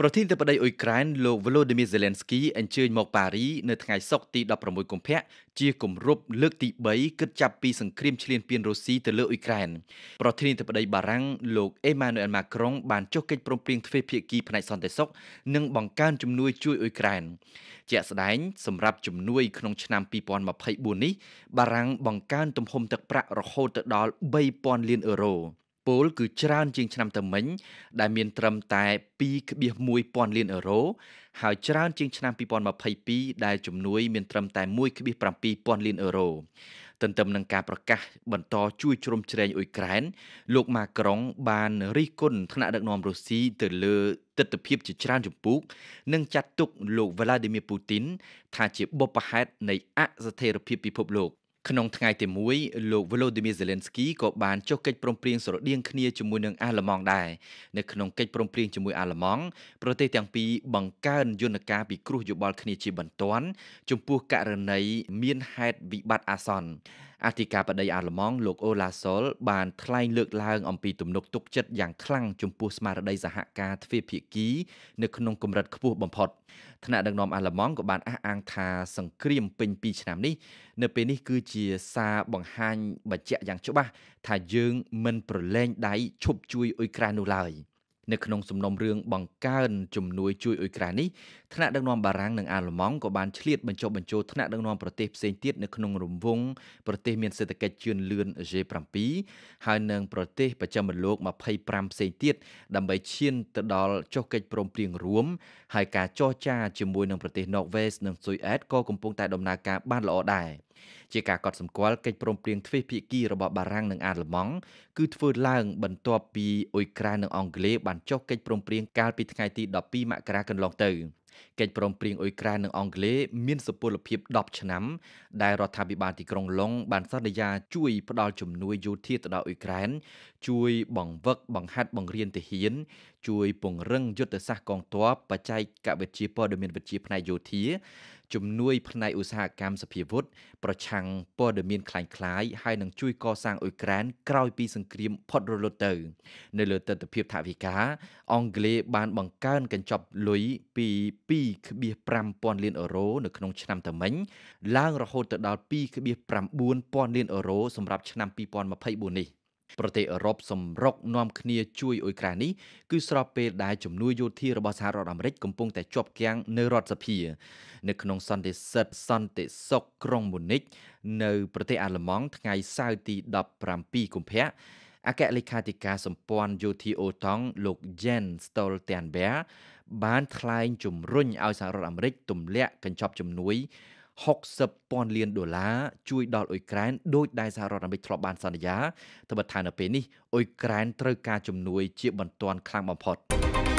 ប្រធានទៅប្តីអ៊ុយក្រែនលោក Volodymyr Zelensky អញ្ជើញមកប៉ារីនៅថ្ងៃសុក្រទី16កុម្ភៈជាគម្រប់លើកទី3គិតចាប់ពីសង្គ្រាមឈ្លានពានរុស្ស៊ីទៅលើអ៊ុយក្រែនប្រធានទៅប្តីបារាំងលោក Emmanuel Macron បានចុះកិច្ចព្រមព្រៀងទ្វេភាគីផ្នែកសន្តិសុខនិងបង្កើនជំនួយជួយអ៊ុយក្រែនជាក់ស្ដែងសម្រាប់ជំនួយក្នុងឆ្នាំ2024នេះ បារាំងបង្កើនទំហំទឹកប្រាក់រហូតទៅដល់3000លានអឺរ៉ូពលគឺច្រើនជាងឆ្នាំទៅមិញ ដែលមានត្រឹមតែ2.1ពាន់លានអឺរ៉ូហើយច្រើនជាងឆ្នាំ2022ដែលជំនួយមានត្រឹមតែ1.7ពាន់លានអឺរ៉ូទន្ទឹមនឹងការប្រកាសបន្ត ជួយជ្រោមជ្រែងអ៊ុយក្រែនលោកម៉ាក្រុង បានរិះគន់ថ្នាក់ដឹកនាំរុស្ស៊ីទៅលើទស្សនវិជ្ជាជាច្រើនចម្ពោះនិងចាត់ទុកលោក Vladimir Putin ថាជាបុព្វហេតុនៃអស្ថិរភាពពិភពលោក។ក្នុងថ្ងៃទី1លោក Volodymyr Zelensky ក៏បានចុះកិច្ចព្រមព្រៀងស្រដៀងគ្នាជាមួយនឹងអាល្លឺម៉ង់ដែរនៅក្នុងកិច្ចព្រមព្រៀងជាមួយអាល្លឺម៉ង់ប្រទេសទាំងពីរបង្កើនយន្តការពិគ្រោះយោបល់គ្នាជាបន្ទាន់ចំពោះករណីមានហេតុវិបត្តិអាសន្នអធិការបដីអាល្លឺម៉ង់លោកអូឡាសូលបានថ្លែងលើកឡើងអំពីទំនុកទុកចិត្តយ៉ាងខ្លាំងចំពោះស្មារតីសហការទ្វេភាគី នៅក្នុងកម្រិតខ្ពស់បំផុត ថ្នាក់ដឹកនាំអាល្លឺម៉ង់ក៏បានអះអាងថា សង្គ្រាមពេញ2ឆ្នាំនេះនៅពេលនេះគឺជាសារបង្ហាញបញ្ជាក់យ៉ាងច្បាស់ថាយើងមិនប្រឡែងដៃឈប់ជួយអ៊ុយក្រែននោះឡើយ។នៅក្នុងសំណុំរឿងបង្កើនជំនួយជួយអ៊ុយក្រែននេះថ្នាក់ដឹកនាំបារាំងនិងអាល្លឺម៉ង់ក៏បានឆ្លៀតបញ្ចុះបញ្ចូលថ្នាក់ដឹកនាំប្រទេសផ្សេងទៀតនៅក្នុងរង្វង់ប្រទេសមានសេដ្ឋកិច្ចជឿនលឿន G7 ហើយនិងប្រទេសប្រចាំលោក25ផ្សេងទៀតដើម្បីឈានទៅដល់ចុះកិច្ចព្រមព្រៀងរួមហើយការចរចាជាមួយនឹងប្រទេស Norway និងស៊ុយអែតក៏កំពុងតែដំណើរការបានល្អដែរ។ជាការកត់សម្គាល់កិច្ចព្រមព្រៀងទ្វេភាគីរបស់បារាំងនិងអាល្លឺម៉ង់គឺធ្វើឡើងបន្ទាប់ពីអ៊ុយក្រែននិងអង់គ្លេសបានចុះកិច្ចព្រមព្រៀងកាលពីថ្ងៃទី12មករាកន្លងទៅកិច្ចព្រមព្រៀងអ៊ុយក្រែននិងអង់គ្លេសមានសុពលភាព10ឆ្នាំដែលរដ្ឋាភិបាលទីក្រុងឡុងបានសន្យាជួយផ្ដល់ជំនួយយោធាទៅដល់អ៊ុយក្រែនជួយបង្វឹកបង្ហាត់បង្រៀនទាហាន ជួយពង្រឹងយុទ្ធសាស្ត្រកងទ័ពបច្ចេកវិទ្យាព័ត៌មានវិទ្យាផ្នែកយោធាជំនួយផ្នែកឧស្សាហកម្មសភាវុធប្រឆាំងព័ត៌មានคล้ายៗហើយនឹងជួយកសាងអ៊ុយក្រែនក្រោយពីសង្គ្រាមផុតរលត់ទៅនៅលើទស្សនវិជ្ជាថាវិការអង់គ្លេសបានបង្កើនកញ្ចប់លុយពី2.5000លានអឺរ៉ូនៅក្នុងឆ្នាំតែមិញឡើងរហូតទៅដល់2.9000លានអឺរ៉ូសម្រាប់ឆ្នាំ2024នេះ។ប្រទេសអឺរ៉ុបសម្រុកនាំគ្នាជួយអ៊ុយក្រែននេះគឺស្របពេលដែលជំនួយយោធារបស់សហរដ្ឋអាមេរិកកំពុងតែជាប់គាំងនៅរដ្ឋសភានៅក្នុងសន្និសិទសន្តិសុខក្រុងមូនិចនៅប្រទេសអាល្លឺម៉ង់ថ្ងៃសៅរ៍ទី17កុម្ភៈអគ្គលេខាធិការសម្ព័ន្ធយោធាអូតង់លោក Jens Stoltenberg បានថ្លែងជំរុញឲ្យសហរដ្ឋអាមេរិកទម្លាក់កញ្ចប់ជំនួយ60ពាន់លានដុល្លារជួយដល់អ៊ុយក្រែនដោយដែលសហរដ្ឋអាមេរិកធ្លាប់បានសន្យាត្បិតថានៅពេលនេះអ៊ុយក្រែនត្រូវការជំនួយជាបន្ទាន់ខ្លាំងបំផុត។